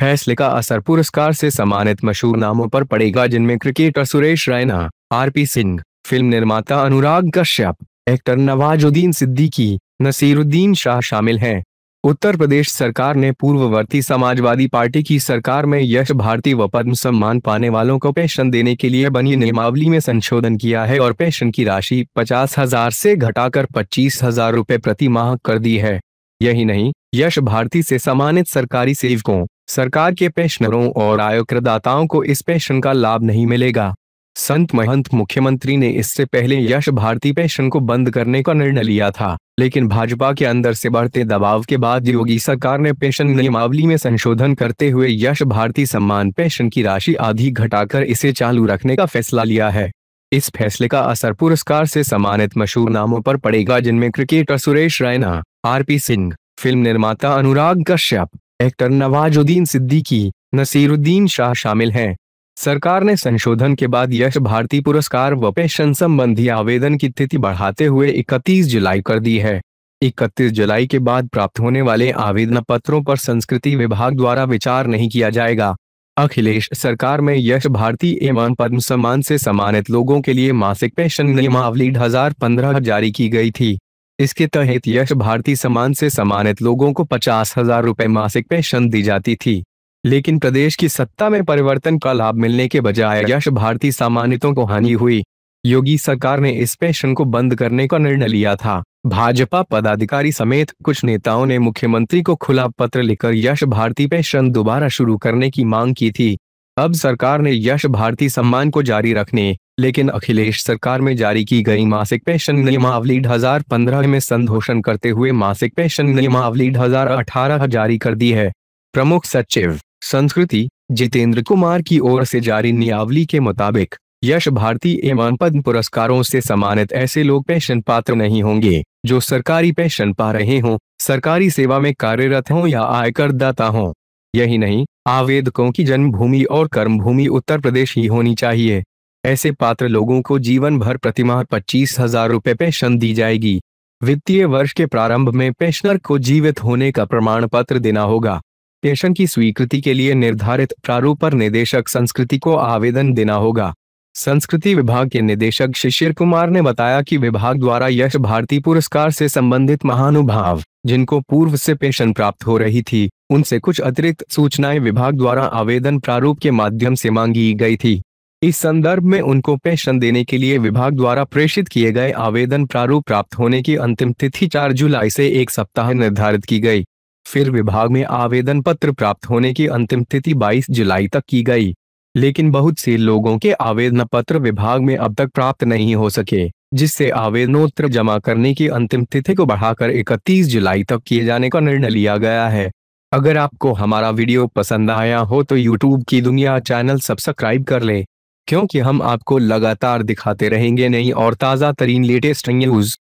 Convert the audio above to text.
फैसले का असर पुरस्कार से सम्मानित मशहूर नामों पर पड़ेगा जिनमें cricketer Suresh Raina RP Singh film निर्माता अनुराग कश्यप एक्टर नवाजुद्दीन सिद्दीकी नसीरुद्दीन शाह शामिल हैं उत्तर प्रदेश सरकार ने पूर्ववर्ती समाजवादी पार्टी की सरकार में यश भारती व पद्म सम्मान पाने वालों को पेंशन देने के लिए बनी नियमावली में संशोधन किया है और पेंशन की राशि पचास हजार से घटाकर पच्चीस हजार रूपए प्रति माह कर दी है यही नहीं यश भारती से सम्मानित सरकारी सेवकों सरकार के पेंशनरों और आयकरदाताओं को इस पेंशन का लाभ नहीं मिलेगा संत महंत मुख्यमंत्री ने इससे पहले यश भारती पेंशन को बंद करने का निर्णय लिया था लेकिन भाजपा के अंदर से बढ़ते दबाव के बाद योगी सरकार ने पेंशन नियमावली में संशोधन करते हुए यश भारती सम्मान पेंशन की राशि आधी घटाकर इसे चालू रखने का फैसला लिया है इस फैसले का असर पुरस्कार से सम्मानित मशहूर नामों पर पड़ेगा जिनमें cricketer Suresh Raina R Singh film निर्माता अनुराग कश्यप एक्टर नवाजुद्दीन सिद्दीकी नसीरुद्दीन शाह शामिल हैं सरकार ने संशोधन के बाद यश भारती पुरस्कार व पेंशन संबंधी आवेदन की तिथि बढ़ाते हुए 31 जुलाई कर दी है 31 जुलाई के बाद प्राप्त होने वाले आवेदन पत्रों पर संस्कृति विभाग द्वारा विचार नहीं किया जाएगा अखिलेश सरकार में यश भारती एवं पद्म सम्मान से सम्मानित लोगों के लिए मासिक पेंशन नियमावली हजार जारी की गई थी इसके तहत यश भारती सम्मान से सम्मानित लोगों को पचास हजार रूपए मासिक पेंशन दी जाती थी लेकिन प्रदेश की सत्ता में परिवर्तन का लाभ मिलने के बजाय यश भारतीय सम्मानितों को हानि हुई योगी सरकार ने इस पेंशन को बंद करने का निर्णय लिया था भाजपा पदाधिकारी समेत कुछ नेताओं ने मुख्यमंत्री को खुला पत्र लिखकर यश भारती पेंशन दोबारा शुरू करने की मांग की थी अब सरकार ने यश भारती सम्मान को जारी रखने लेकिन अखिलेश सरकार में जारी की गई मासिक पेंशन नियमावली हजार पंद्रह में संघोषण करते हुए मासिक पेंशन नियमावली हजार अठारह जारी कर दी है प्रमुख सचिव संस्कृति जितेंद्र कुमार की ओर से जारी नियावली के मुताबिक यश भारती एवं पद्म पुरस्कारों से सम्मानित ऐसे लोग पेंशन पात्र नहीं होंगे जो सरकारी पेंशन पा रहे हों सरकारी सेवा में कार्यरत हों या आयकर दाता हों यही नहीं आवेदकों की जन्मभूमि और कर्मभूमि उत्तर प्रदेश ही होनी चाहिए ऐसे पात्र लोगों को जीवन भर प्रतिमाह पच्चीस हजार रुपये पेंशन दी जाएगी वित्तीय वर्ष के प्रारंभ में पेंशनर को जीवित होने का प्रमाण पत्र देना होगा पेंशन की स्वीकृति के लिए निर्धारित प्रारूप पर निदेशक संस्कृति को आवेदन देना होगा संस्कृति विभाग के निदेशक शिशिर कुमार ने बताया कि विभाग द्वारा यश भारती पुरस्कार से संबंधित महानुभाव जिनको पूर्व से पेंशन प्राप्त हो रही थी उनसे कुछ अतिरिक्त सूचनाएं विभाग द्वारा आवेदन प्रारूप के माध्यम से मांगी गई थी इस संदर्भ में उनको पेंशन देने के लिए विभाग द्वारा प्रेषित किए गए आवेदन प्रारूप प्राप्त होने की अंतिम तिथि 4 जुलाई से एक सप्ताह निर्धारित की गई फिर विभाग में आवेदन पत्र प्राप्त होने की अंतिम तिथि 22 जुलाई तक की गई लेकिन बहुत से लोगों के आवेदन पत्र विभाग में अब तक प्राप्त नहीं हो सके जिससे आवेदनोत्तर जमा करने की अंतिम तिथि को बढ़ाकर 31 जुलाई तक किए जाने का निर्णय लिया गया है अगर आपको हमारा वीडियो पसंद आया हो तो यूट्यूब की दुनिया चैनल सब्सक्राइब कर लें क्योंकि हम आपको लगातार दिखाते रहेंगे नई और ताज़ा तरीन लेटेस्ट न्यूज़